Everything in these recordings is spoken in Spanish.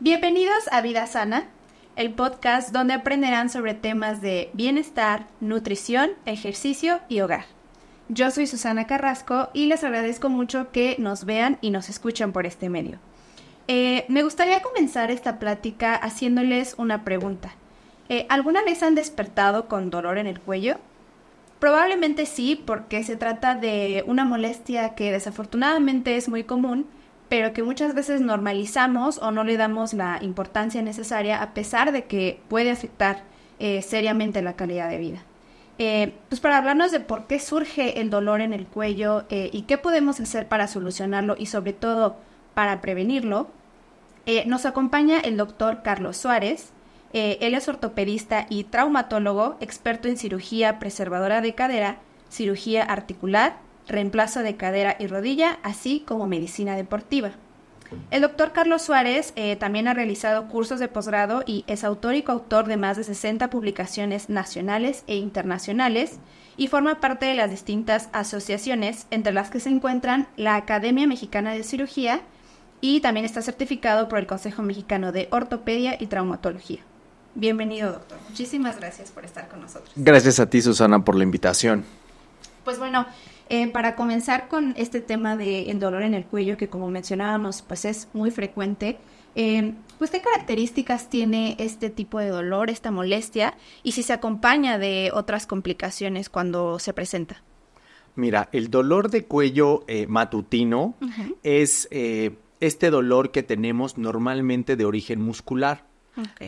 Bienvenidos a Vida Sana, el podcast donde aprenderán sobre temas de bienestar, nutrición, ejercicio y hogar. Yo soy Susana Carrasco y les agradezco mucho que nos vean y nos escuchen por este medio. Eh, me gustaría comenzar esta plática haciéndoles una pregunta. Eh, ¿Alguna vez han despertado con dolor en el cuello? Probablemente sí, porque se trata de una molestia que desafortunadamente es muy común pero que muchas veces normalizamos o no le damos la importancia necesaria a pesar de que puede afectar eh, seriamente la calidad de vida. Eh, pues para hablarnos de por qué surge el dolor en el cuello eh, y qué podemos hacer para solucionarlo y sobre todo para prevenirlo, nos acompaña el doctor Carlos Suárez. él es ortopedista y traumatólogo, experto en cirugía preservadora de cadera, cirugía articular reemplazo de cadera y rodilla, así como medicina deportiva. El doctor Carlos Suárez eh, también ha realizado cursos de posgrado y es autor y coautor de más de 60 publicaciones nacionales e internacionales y forma parte de las distintas asociaciones, entre las que se encuentran la Academia Mexicana de Cirugía y también está certificado por el Consejo Mexicano de Ortopedia y Traumatología. Bienvenido, doctor. Muchísimas gracias por estar con nosotros. Gracias a ti, Susana, por la invitación. Pues bueno, eh, para comenzar con este tema de el dolor en el cuello, que como mencionábamos, pues es muy frecuente, em, pues qué características tiene este tipo de dolor, esta molestia, y si se acompaña de otras complicaciones cuando se presenta. Mira, el dolor de cuello eh, matutino es eh, este dolor que tenemos normalmente de origen muscular.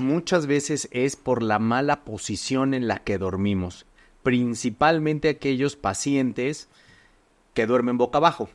Muchas veces es por la mala posición en la que dormimos, principalmente aquellos pacientes que duermen boca abajo.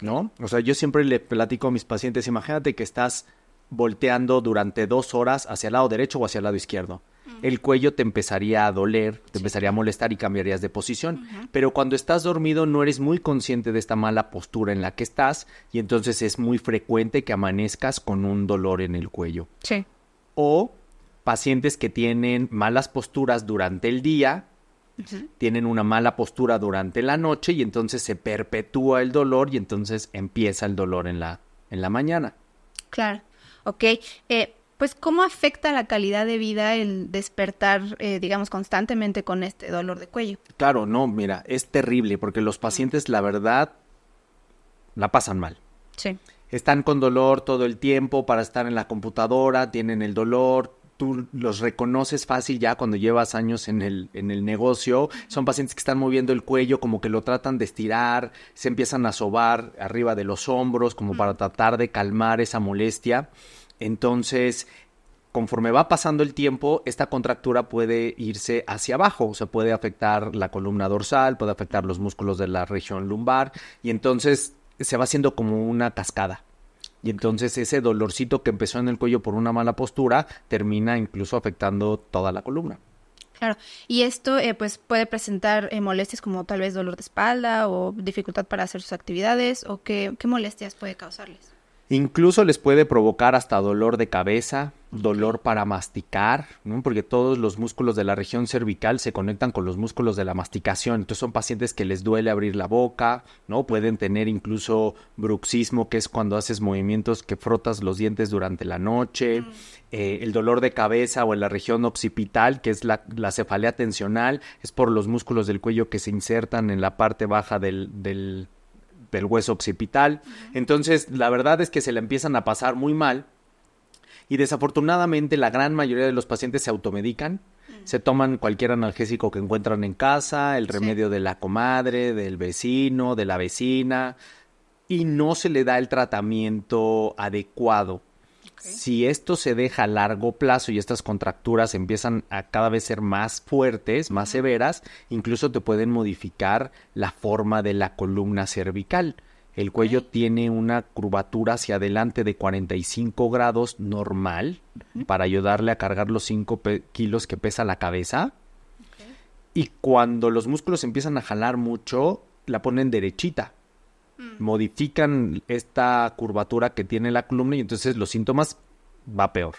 ¿No? O sea, yo siempre le platico a mis pacientes, imagínate que estás volteando durante dos horas hacia el lado derecho o hacia el lado izquierdo. Mm. El cuello te empezaría a doler, te empezaría a molestar y cambiarías de posición. Pero cuando estás dormido no eres muy consciente de esta mala postura en la que estás y entonces es muy frecuente que amanezcas con un dolor en el cuello. Sí. O pacientes que tienen malas posturas durante el día, tienen una mala postura durante la noche y entonces se perpetúa el dolor y entonces empieza el dolor en la, en la mañana. Claro, ok. Eh, pues, ¿cómo afecta la calidad de vida el despertar, eh, digamos, constantemente con este dolor de cuello? Claro, no, mira, es terrible porque los pacientes, la verdad, la pasan mal. Sí. Están con dolor todo el tiempo para estar en la computadora, tienen el dolor, tú los reconoces fácil ya cuando llevas años en el, en el negocio. Son pacientes que están moviendo el cuello, como que lo tratan de estirar, se empiezan a sobar arriba de los hombros, como para tratar de calmar esa molestia. Entonces, conforme va pasando el tiempo, esta contractura puede irse hacia abajo, o sea, puede afectar la columna dorsal, puede afectar los músculos de la región lumbar, y entonces se va haciendo como una cascada y entonces ese dolorcito que empezó en el cuello por una mala postura termina incluso afectando toda la columna. Claro, y esto eh, pues puede presentar eh, molestias como tal vez dolor de espalda o dificultad para hacer sus actividades o qué, qué molestias puede causarles. Incluso les puede provocar hasta dolor de cabeza, dolor para masticar, porque todos los músculos de la región cervical se conectan con los músculos de la masticación. Entonces son pacientes que les duele abrir la boca, ¿no? Pueden tener incluso bruxismo, que es cuando haces movimientos que frotas los dientes durante la noche, mm. eh, el dolor de cabeza o en la región occipital, que es la, cefalea tensional, es por los músculos del cuello que se insertan en la parte baja del, del, hueso occipital. Entonces, la verdad es que se le empiezan a pasar muy mal y desafortunadamente la gran mayoría de los pacientes se automedican, mm. se toman cualquier analgésico que encuentran en casa, el remedio de la comadre, del vecino, de la vecina, y no se le da el tratamiento adecuado. Si esto se deja a largo plazo y estas contracturas empiezan a cada vez ser más fuertes, más severas, incluso te pueden modificar la forma de la columna cervical. El cuello tiene una curvatura hacia adelante de 45 grados normal para ayudarle a cargar los 5 kilos que pesa la cabeza. Y cuando los músculos empiezan a jalar mucho, la ponen derechita. Mm. Modifican esta curvatura que tiene la columna y entonces los síntomas va peor.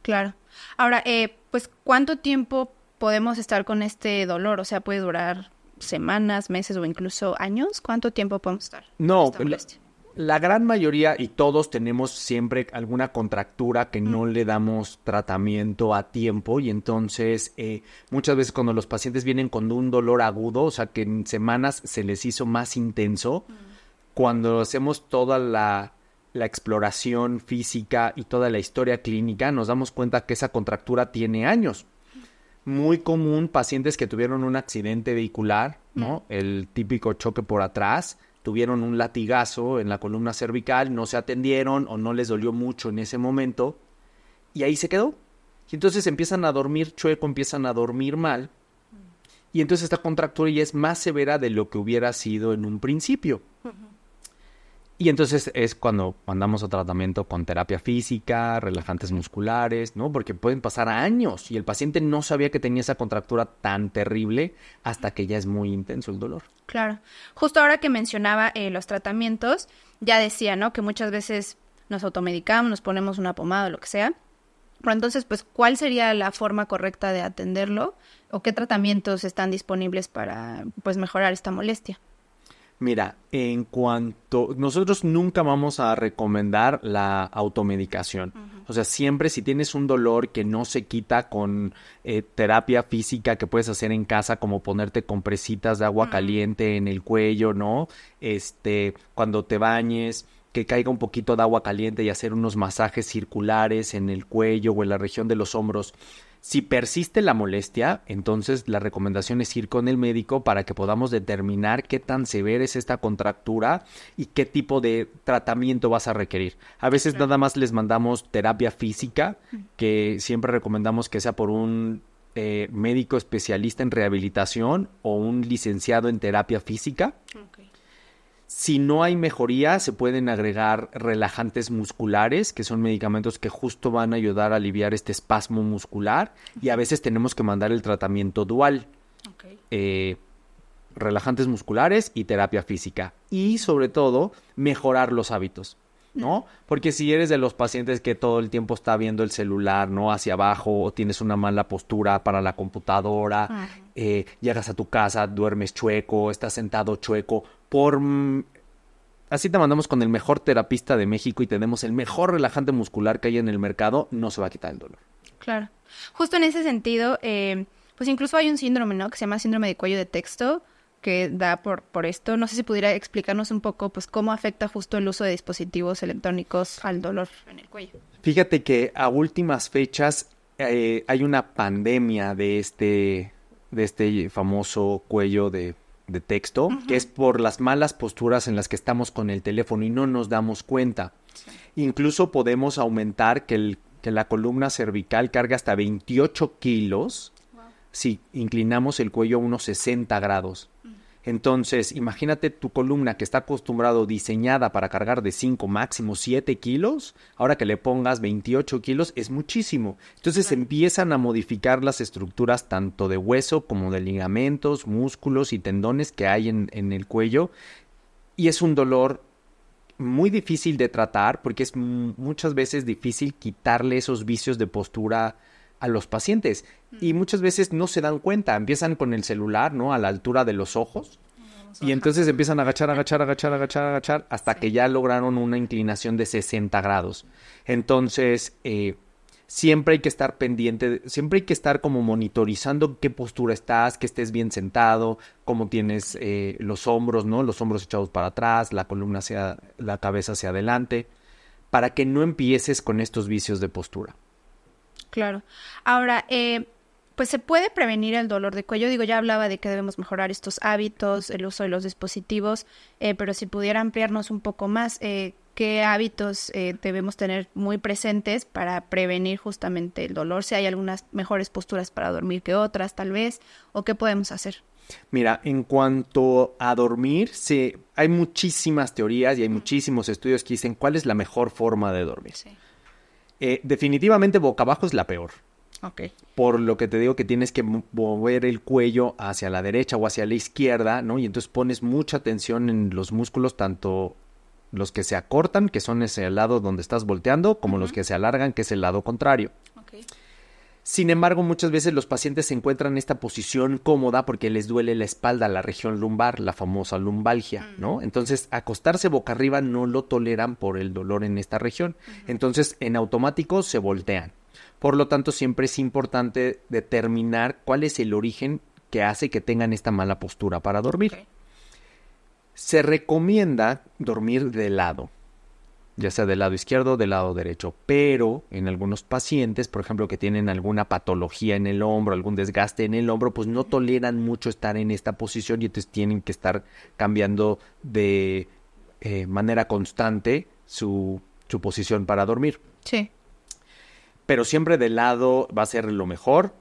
Claro. Ahora, eh, pues, ¿cuánto tiempo podemos estar con este dolor? O sea, puede durar semanas, meses o incluso años? ¿Cuánto tiempo podemos estar? No, la, gran mayoría y todos tenemos siempre alguna contractura que no le damos tratamiento a tiempo y entonces eh, muchas veces cuando los pacientes vienen con un dolor agudo, o sea que en semanas se les hizo más intenso, cuando hacemos toda la la exploración física y toda la historia clínica, nos damos cuenta que esa contractura tiene años muy común pacientes que tuvieron un accidente vehicular, ¿no? El típico choque por atrás, tuvieron un latigazo en la columna cervical, no se atendieron o no les dolió mucho en ese momento y ahí se quedó. Y entonces empiezan a dormir chueco, empiezan a dormir mal y entonces esta contractura ya es más severa de lo que hubiera sido en un principio. Y entonces es cuando mandamos a tratamiento con terapia física, relajantes musculares, ¿no? Porque pueden pasar años y el paciente no sabía que tenía esa contractura tan terrible hasta que ya es muy intenso el dolor. Claro. Justo ahora que mencionaba eh, los tratamientos, ya decía, ¿no? Que muchas veces nos automedicamos, nos ponemos una pomada o lo que sea. Pero entonces, pues, ¿cuál sería la forma correcta de atenderlo? ¿O qué tratamientos están disponibles para, pues, mejorar esta molestia? Mira, en cuanto nosotros nunca vamos a recomendar la automedicación. O sea, siempre si tienes un dolor que no se quita con eh, terapia física que puedes hacer en casa, como ponerte compresitas de agua caliente en el cuello, ¿no? Este, cuando te bañes, que caiga un poquito de agua caliente y hacer unos masajes circulares en el cuello o en la región de los hombros si persiste la molestia, entonces la recomendación es ir con el médico para que podamos determinar qué tan severa es esta contractura y qué tipo de tratamiento vas a requerir. A veces nada más les mandamos terapia física, que siempre recomendamos que sea por un eh, médico especialista en rehabilitación o un licenciado en terapia física. Si no hay mejoría, se pueden agregar relajantes musculares, que son medicamentos que justo van a ayudar a aliviar este espasmo muscular. Y a veces tenemos que mandar el tratamiento dual. Eh, relajantes musculares y terapia física. Y sobre todo, mejorar los hábitos. ¿no? Porque si eres de los pacientes que todo el tiempo está viendo el celular, ¿no? Hacia abajo, o tienes una mala postura para la computadora, eh, llegas a tu casa, duermes chueco, estás sentado chueco, por... Así te mandamos con el mejor terapista de México y tenemos el mejor relajante muscular que hay en el mercado, no se va a quitar el dolor. Claro. Justo en ese sentido, eh, pues incluso hay un síndrome, ¿no? Que se llama síndrome de cuello de texto, que da por, por esto. No sé si pudiera explicarnos un poco, pues, cómo afecta justo el uso de dispositivos electrónicos al dolor en el cuello. Fíjate que a últimas fechas eh, hay una pandemia de este, de este famoso cuello de, texto, que es por las malas posturas en las que estamos con el teléfono y no nos damos cuenta. Incluso podemos aumentar que, el, la columna cervical carga hasta 28 kilos si inclinamos el cuello a unos 60 grados. Entonces, imagínate tu columna que está acostumbrado, diseñada para cargar de 5, máximo 7 kilos, ahora que le pongas 28 kilos, es muchísimo. Entonces empiezan a modificar las estructuras tanto de hueso como de ligamentos, músculos y tendones que hay en, en el cuello. Y es un dolor muy difícil de tratar porque es muchas veces difícil quitarle esos vicios de postura a los pacientes y mm. muchas veces no se dan cuenta, empiezan con el celular, ¿no? A la altura de los ojos. Y entonces empiezan a agachar, agachar, agachar, agachar, agachar, hasta que ya lograron una inclinación de 60 grados. Entonces, eh, siempre hay que estar pendiente, siempre hay que estar como monitorizando qué postura estás, que estés bien sentado, cómo tienes eh, los hombros, ¿no? Los hombros echados para atrás, la columna sea la cabeza hacia adelante, para que no empieces con estos vicios de postura. Claro. Ahora, eh, pues se puede prevenir el dolor de cuello. Digo, ya hablaba de que debemos mejorar estos hábitos, el uso de los dispositivos, eh, pero si pudiera ampliarnos un poco más, eh, ¿qué hábitos debemos tener muy presentes para prevenir justamente el dolor? Si hay algunas mejores posturas para dormir que otras, tal vez, o qué podemos hacer. Mira, en cuanto a dormir, hay muchísimas teorías y hay muchísimos estudios que dicen cuál es la mejor forma de dormir. Sí. Eh, definitivamente boca abajo es la peor. Ok. Por lo que te digo que tienes que mover el cuello hacia la derecha o hacia la izquierda, ¿no? Y entonces pones mucha tensión en los músculos, tanto los que se acortan, que son ese lado donde estás volteando, como los que se alargan, que es el lado contrario. Sin embargo, muchas veces los pacientes se encuentran en esta posición cómoda porque les duele la espalda, la región lumbar, la famosa lumbalgia, ¿no? Entonces, acostarse boca arriba no lo toleran por el dolor en esta región. Entonces, en automático se voltean. Por lo tanto, siempre es importante determinar cuál es el origen que hace que tengan esta mala postura para dormir. Se recomienda dormir de lado ya sea del lado izquierdo o del lado derecho. Pero en algunos pacientes, por ejemplo, que tienen alguna patología en el hombro, algún desgaste en el hombro, pues no toleran mucho estar en esta posición y entonces tienen que estar cambiando de eh, manera constante su, posición para dormir. Sí. Pero siempre del lado va a ser lo mejor.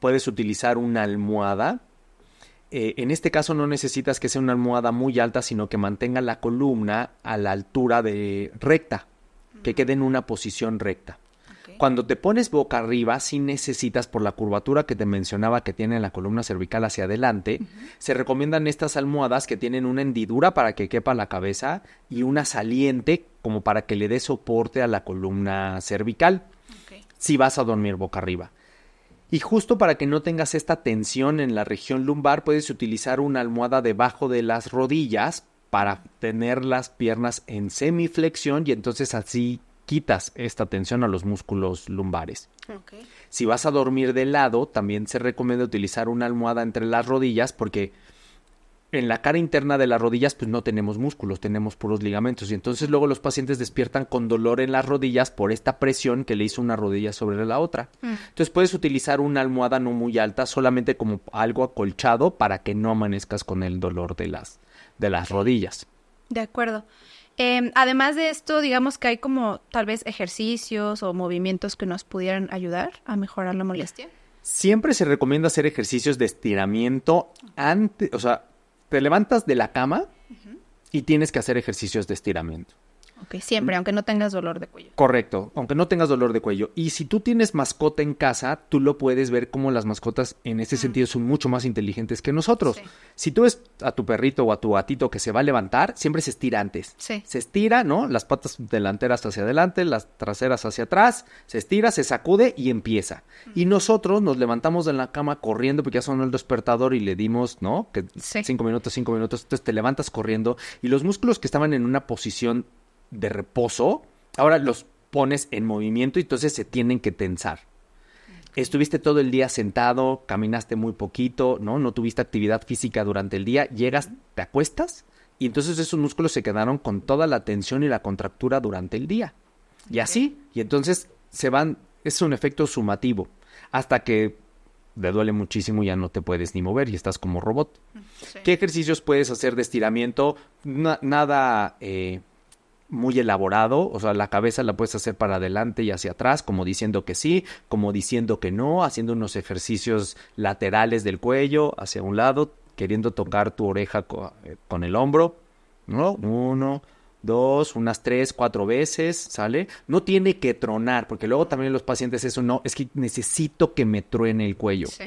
Puedes utilizar una almohada eh, en este caso no necesitas que sea una almohada muy alta, sino que mantenga la columna a la altura de recta, que quede en una posición recta. Cuando te pones boca arriba, si necesitas, por la curvatura que te mencionaba que tiene la columna cervical hacia adelante, se recomiendan estas almohadas que tienen una hendidura para que quepa la cabeza y una saliente como para que le dé soporte a la columna cervical, si vas a dormir boca arriba. Y justo para que no tengas esta tensión en la región lumbar, puedes utilizar una almohada debajo de las rodillas para tener las piernas en semiflexión y entonces así quitas esta tensión a los músculos lumbares. Si vas a dormir de lado, también se recomienda utilizar una almohada entre las rodillas porque en la cara interna de las rodillas pues no tenemos músculos, tenemos puros ligamentos y entonces luego los pacientes despiertan con dolor en las rodillas por esta presión que le hizo una rodilla sobre la otra. Mm. Entonces puedes utilizar una almohada no muy alta solamente como algo acolchado para que no amanezcas con el dolor de las de las rodillas. De acuerdo. Em, además de esto, digamos que hay como tal vez ejercicios o movimientos que nos pudieran ayudar a mejorar la molestia. Siempre se recomienda hacer ejercicios de estiramiento antes, o sea, te levantas de la cama y tienes que hacer ejercicios de estiramiento siempre, aunque no tengas dolor de cuello. Correcto, aunque no tengas dolor de cuello. Y si tú tienes mascota en casa, tú lo puedes ver como las mascotas en este sentido son mucho más inteligentes que nosotros. Si tú ves a tu perrito o a tu gatito que se va a levantar, siempre se estira antes. Sí. Se estira, ¿no? Las patas delanteras hacia adelante, las traseras hacia atrás, se estira, se sacude y empieza. Mm. Y nosotros nos levantamos de la cama corriendo porque ya sonó el despertador y le dimos, ¿no? Que sí. cinco minutos, cinco minutos. Entonces te levantas corriendo y los músculos que estaban en una posición de reposo, ahora los pones en movimiento y entonces se tienen que tensar. Estuviste todo el día sentado, caminaste muy poquito, ¿no? No tuviste actividad física durante el día, llegas, te acuestas y entonces esos músculos se quedaron con toda la tensión y la contractura durante el día. Y así, y entonces se van, es un efecto sumativo, hasta que te duele muchísimo y ya no te puedes ni mover y estás como robot. Mm, ¿Qué ejercicios puedes hacer de estiramiento? nada... Eh, muy elaborado, o sea, la cabeza la puedes hacer para adelante y hacia atrás, como diciendo que sí, como diciendo que no, haciendo unos ejercicios laterales del cuello hacia un lado, queriendo tocar tu oreja eh, con el hombro, ¿no? Uno, dos, unas tres, cuatro veces, ¿sale? No tiene que tronar, porque luego también los pacientes eso no, es que necesito que me truene el cuello. Sí.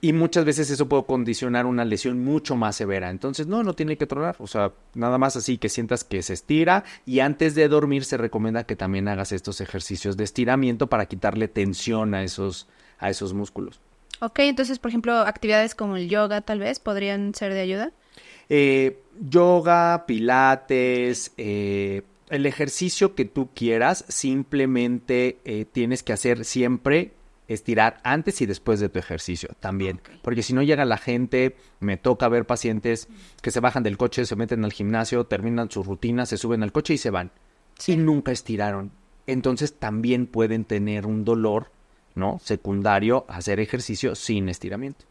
Y muchas veces eso puede condicionar una lesión mucho más severa. Entonces, no, no tiene que tronar. O sea, nada más así que sientas que se estira. Y antes de dormir se recomienda que también hagas estos ejercicios de estiramiento para quitarle tensión a esos, a esos músculos. Ok, entonces, por ejemplo, actividades como el yoga tal vez podrían ser de ayuda. Eh, yoga, pilates, eh, el ejercicio que tú quieras, simplemente eh, tienes que hacer siempre estirar antes y después de tu ejercicio también. Porque si no llega la gente, me toca ver pacientes que se bajan del coche, se meten al gimnasio, terminan su rutina, se suben al coche y se van. Y nunca estiraron. Entonces también pueden tener un dolor, ¿no? Secundario, hacer ejercicio sin estiramiento.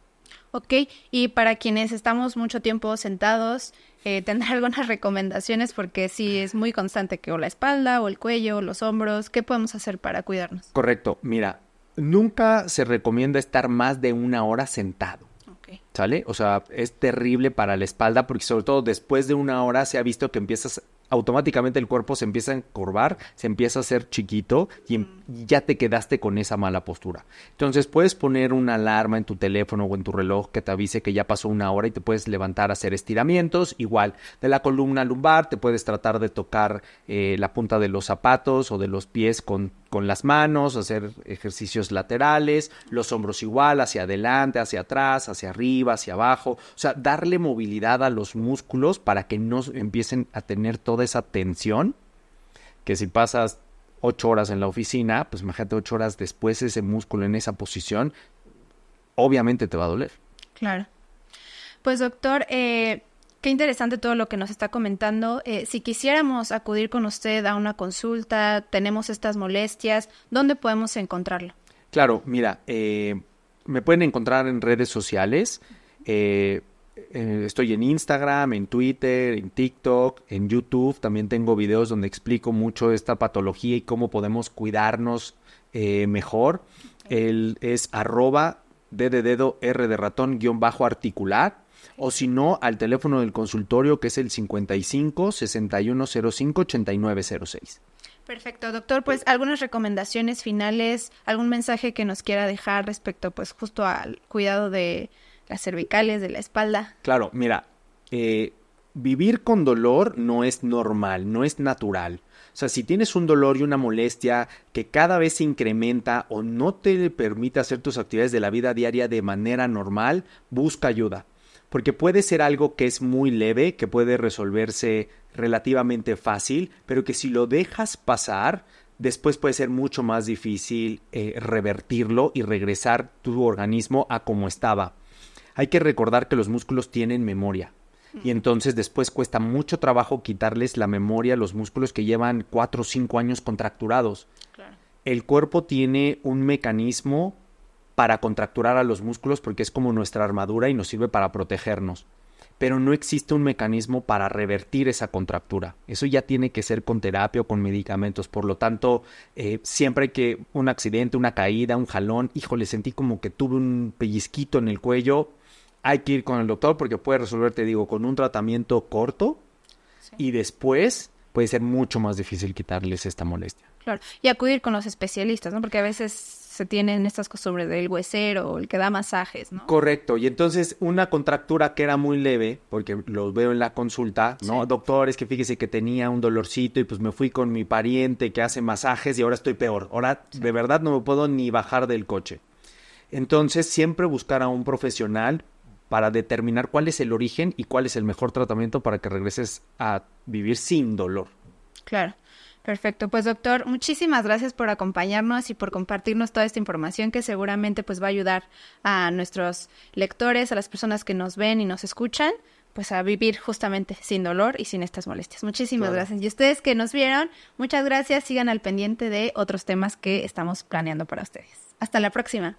Ok, y para quienes estamos mucho tiempo sentados, eh, ¿tendrá algunas recomendaciones? Porque si es muy constante que o la espalda, o el cuello, o los hombros, ¿qué podemos hacer para cuidarnos? Correcto, mira, nunca se recomienda estar más de una hora sentado. ¿Sale? O sea, es terrible para la espalda porque sobre todo después de una hora se ha visto que empiezas automáticamente el cuerpo se empieza a encorvar, se empieza a hacer chiquito em, y ya te quedaste con esa mala postura. Entonces puedes poner una alarma en tu teléfono o en tu reloj que te avise que ya pasó una hora y te puedes levantar a hacer estiramientos. Igual, de la columna lumbar te puedes tratar de tocar eh, la punta de los zapatos o de los pies con, con las manos, hacer ejercicios laterales, los hombros igual, hacia adelante, hacia atrás, hacia arriba, hacia abajo. O sea, darle movilidad a los músculos para que no empiecen a tener todo de esa tensión, que si pasas ocho horas en la oficina, pues imagínate ocho horas después ese músculo en esa posición, obviamente te va a doler. Claro. Pues doctor, eh, qué interesante todo lo que nos está comentando. Eh, si quisiéramos acudir con usted a una consulta, tenemos estas molestias, ¿dónde podemos encontrarlo? Claro, mira, eh, me pueden encontrar en redes sociales. Eh, estoy en Instagram, en Twitter, en TikTok, en YouTube. También tengo videos donde explico mucho esta patología y cómo podemos cuidarnos eh, mejor. El, es arroba de dedo, R de ratón, guión bajo articular. O si no, al teléfono del consultorio que es el 55 6105 8906. Perfecto, doctor. Pues algunas recomendaciones finales, algún mensaje que nos quiera dejar respecto, pues justo al cuidado de, las cervicales, de la espalda. Claro, mira, eh, vivir con dolor no es normal, no es natural. O sea, si tienes un dolor y una molestia que cada vez se incrementa o no te permite hacer tus actividades de la vida diaria de manera normal, busca ayuda. Porque puede ser algo que es muy leve, que puede resolverse relativamente fácil, pero que si lo dejas pasar, después puede ser mucho más difícil eh, revertirlo y regresar tu organismo a como estaba. Hay que recordar que los músculos tienen memoria. Y entonces después cuesta mucho trabajo quitarles la memoria a los músculos que llevan cuatro o cinco años contracturados. El cuerpo tiene un mecanismo para contracturar a los músculos porque es como nuestra armadura y nos sirve para protegernos. Pero no existe un mecanismo para revertir esa contractura. Eso ya tiene que ser con terapia o con medicamentos. Por lo tanto, eh, siempre que un accidente, una caída, un jalón, híjole, sentí como que tuve un pellizquito en el cuello, hay que ir con el doctor porque puede resolverte, digo, con un tratamiento corto y después puede ser mucho más difícil quitarles esta molestia. Claro, y acudir con los especialistas, ¿no? Porque a veces se tienen estas costumbres del huesero o el que da masajes, ¿no? Correcto, y entonces una contractura que era muy leve, porque los veo en la consulta, ¿no? Doctor, es que fíjese que tenía un dolorcito y pues me fui con mi pariente que hace masajes y ahora estoy peor. Ahora de verdad no me puedo ni bajar del coche. Entonces siempre buscar a un profesional para determinar cuál es el origen y cuál es el mejor tratamiento para que regreses a vivir sin dolor. Claro. Perfecto, pues doctor, muchísimas gracias por acompañarnos y por compartirnos toda esta información que seguramente pues va a ayudar a nuestros lectores, a las personas que nos ven y nos escuchan, pues a vivir justamente sin dolor y sin estas molestias. Muchísimas gracias. Y ustedes que nos vieron, muchas gracias. Sigan al pendiente de otros temas que estamos planeando para ustedes. Hasta la próxima.